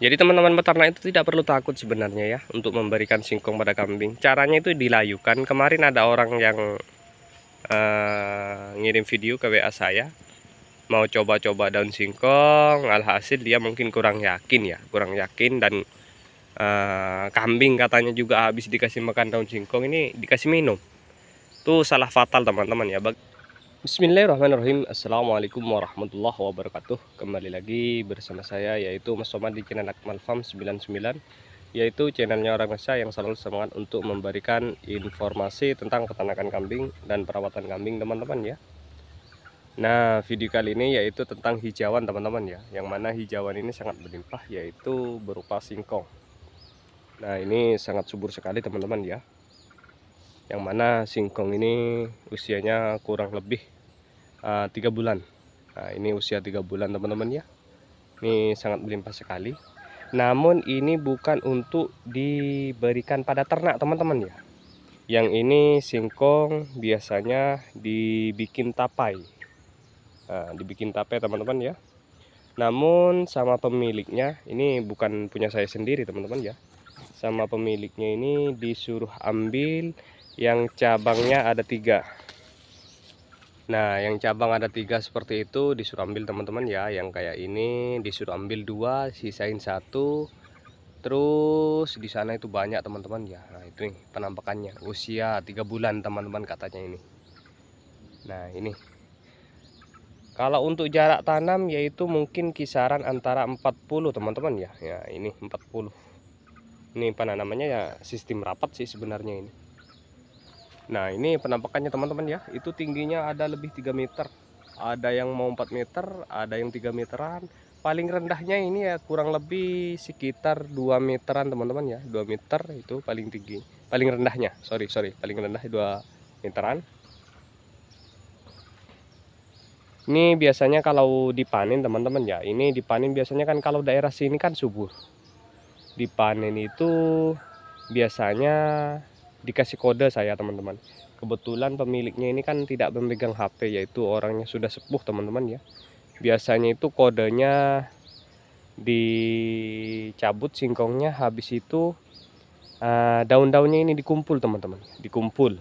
Jadi teman-teman peternak itu tidak perlu takut sebenarnya ya untuk memberikan singkong pada kambing. Caranya itu dilayukan. Kemarin ada orang yang uh, ngirim video ke WA saya mau coba-coba daun singkong. Alhasil dia mungkin kurang yakin ya, kurang yakin dan uh, kambing katanya juga habis dikasih makan daun singkong ini dikasih minum. Itu salah fatal teman-teman ya. Bismillahirrahmanirrahim Assalamualaikum warahmatullahi wabarakatuh Kembali lagi bersama saya yaitu Mas Somad di channel Akmal Farm 99 Yaitu channelnya orang Indonesia yang selalu semangat untuk memberikan informasi tentang peternakan kambing dan perawatan kambing teman-teman ya Nah video kali ini yaitu tentang hijauan teman-teman ya Yang mana hijauan ini sangat berlimpah yaitu berupa singkong Nah ini sangat subur sekali teman-teman ya yang mana singkong ini usianya kurang lebih eh, tiga uh, bulan nah, ini usia tiga bulan teman-teman ya ini sangat melimpah sekali namun ini bukan untuk diberikan pada ternak teman-teman ya yang ini singkong biasanya dibikin tapai nah, dibikin tapai teman-teman ya namun sama pemiliknya ini bukan punya saya sendiri teman-teman ya sama pemiliknya ini disuruh ambil yang cabangnya ada tiga nah yang cabang ada tiga seperti itu disuruh ambil teman-teman ya yang kayak ini disuruh ambil dua sisain satu terus di sana itu banyak teman-teman ya nah itu nih penampakannya usia tiga bulan teman-teman katanya ini nah ini kalau untuk jarak tanam yaitu mungkin kisaran antara 40 teman-teman ya ya ini 40 ini penanamannya ya sistem rapat sih sebenarnya ini Nah ini penampakannya teman-teman ya Itu tingginya ada lebih 3 meter Ada yang mau 4 meter Ada yang 3 meteran Paling rendahnya ini ya kurang lebih sekitar 2 meteran teman-teman ya 2 meter itu paling tinggi Paling rendahnya sorry sorry paling rendah 2 meteran Ini biasanya kalau dipanen teman-teman ya Ini dipanen biasanya kan kalau daerah sini kan subur Dipanen itu biasanya dikasih kode saya teman-teman kebetulan pemiliknya ini kan tidak memegang HP yaitu orangnya sudah sepuh teman-teman ya biasanya itu kodenya dicabut singkongnya habis itu ah, daun-daunnya ini dikumpul teman-teman dikumpul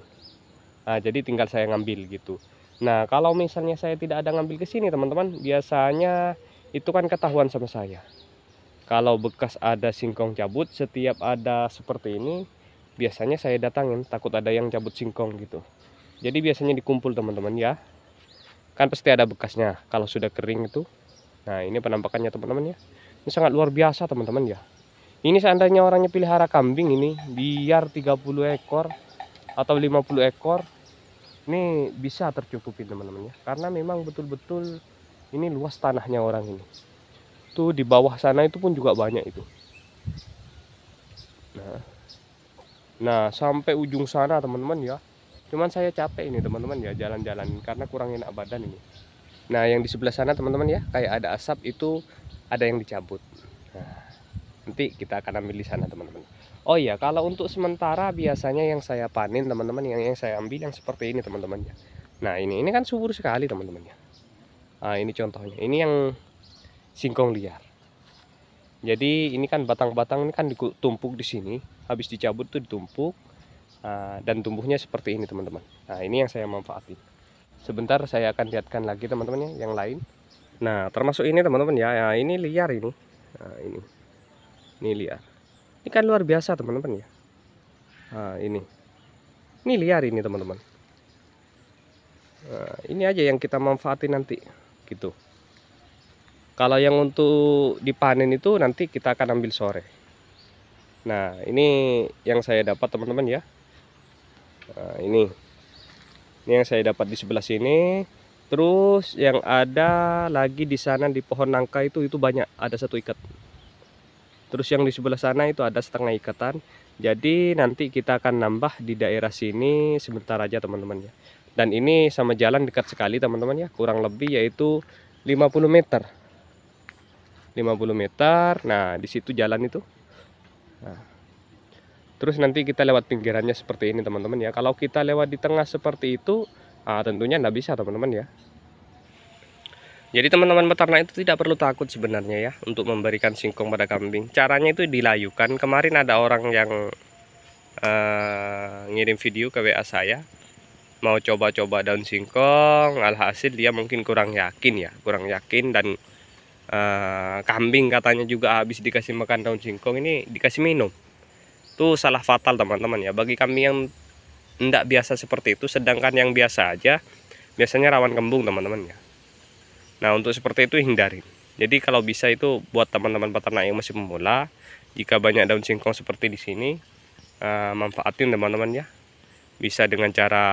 nah, jadi tinggal saya ngambil gitu nah kalau misalnya saya tidak ada ngambil ke sini teman-teman biasanya itu kan ketahuan sama saya kalau bekas ada singkong cabut setiap ada seperti ini biasanya saya datangin takut ada yang cabut singkong gitu jadi biasanya dikumpul teman-teman ya kan pasti ada bekasnya kalau sudah kering itu nah ini penampakannya teman-teman ya ini sangat luar biasa teman-teman ya ini seandainya orangnya pelihara kambing ini biar 30 ekor atau 50 ekor ini bisa tercukupi teman-teman ya karena memang betul-betul ini luas tanahnya orang ini tuh di bawah sana itu pun juga banyak itu nah Nah sampai ujung sana teman-teman ya Cuman saya capek ini teman-teman ya jalan-jalan Karena kurang enak badan ini Nah yang di sebelah sana teman-teman ya Kayak ada asap itu ada yang dicabut Nah nanti kita akan ambil di sana teman-teman Oh iya kalau untuk sementara biasanya yang saya panen teman-teman yang, yang saya ambil yang seperti ini teman-teman ya Nah ini ini kan subur sekali teman-teman ya nah, Ini contohnya ini yang singkong liar jadi ini kan batang-batang ini kan ditumpuk di sini habis dicabut tuh ditumpuk ah, dan tumbuhnya seperti ini teman-teman nah ini yang saya manfaatin sebentar saya akan lihatkan lagi teman temannya yang lain nah termasuk ini teman-teman ya ya, ini liar ini nah, ini ini liar ini kan luar biasa teman-teman ya nah, ini ini liar ini teman-teman nah, ini aja yang kita manfaatin nanti gitu kalau yang untuk dipanen itu nanti kita akan ambil sore. Nah, ini yang saya dapat teman-teman ya. Nah, ini. Ini yang saya dapat di sebelah sini. Terus yang ada lagi di sana di pohon nangka itu itu banyak, ada satu ikat. Terus yang di sebelah sana itu ada setengah ikatan. Jadi nanti kita akan nambah di daerah sini sebentar aja teman-teman ya. Dan ini sama jalan dekat sekali teman-teman ya, kurang lebih yaitu 50 meter 50 meter nah di situ jalan itu nah. terus nanti kita lewat pinggirannya seperti ini teman-teman ya kalau kita lewat di tengah seperti itu nah, tentunya tidak bisa teman-teman ya jadi teman-teman peternak itu tidak perlu takut sebenarnya ya untuk memberikan singkong pada kambing. Caranya itu dilayukan. Kemarin ada orang yang uh, ngirim video ke WA saya mau coba-coba daun singkong. Alhasil dia mungkin kurang yakin ya, kurang yakin dan Eh, kambing katanya juga habis dikasih makan daun singkong ini dikasih minum itu salah fatal teman-teman ya bagi kami yang tidak biasa seperti itu sedangkan yang biasa aja biasanya rawan kembung teman-teman ya nah untuk seperti itu hindari jadi kalau bisa itu buat teman-teman peternak yang masih pemula jika banyak daun singkong seperti di sini eh, manfaatin teman-teman ya bisa dengan cara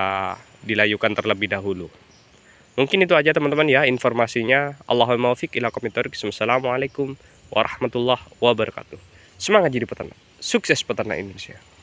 dilayukan terlebih dahulu Mungkin itu aja teman-teman ya informasinya. Allahumma fiq ila komentar. Assalamualaikum warahmatullahi wabarakatuh. Semangat jadi peternak. Sukses peternak Indonesia.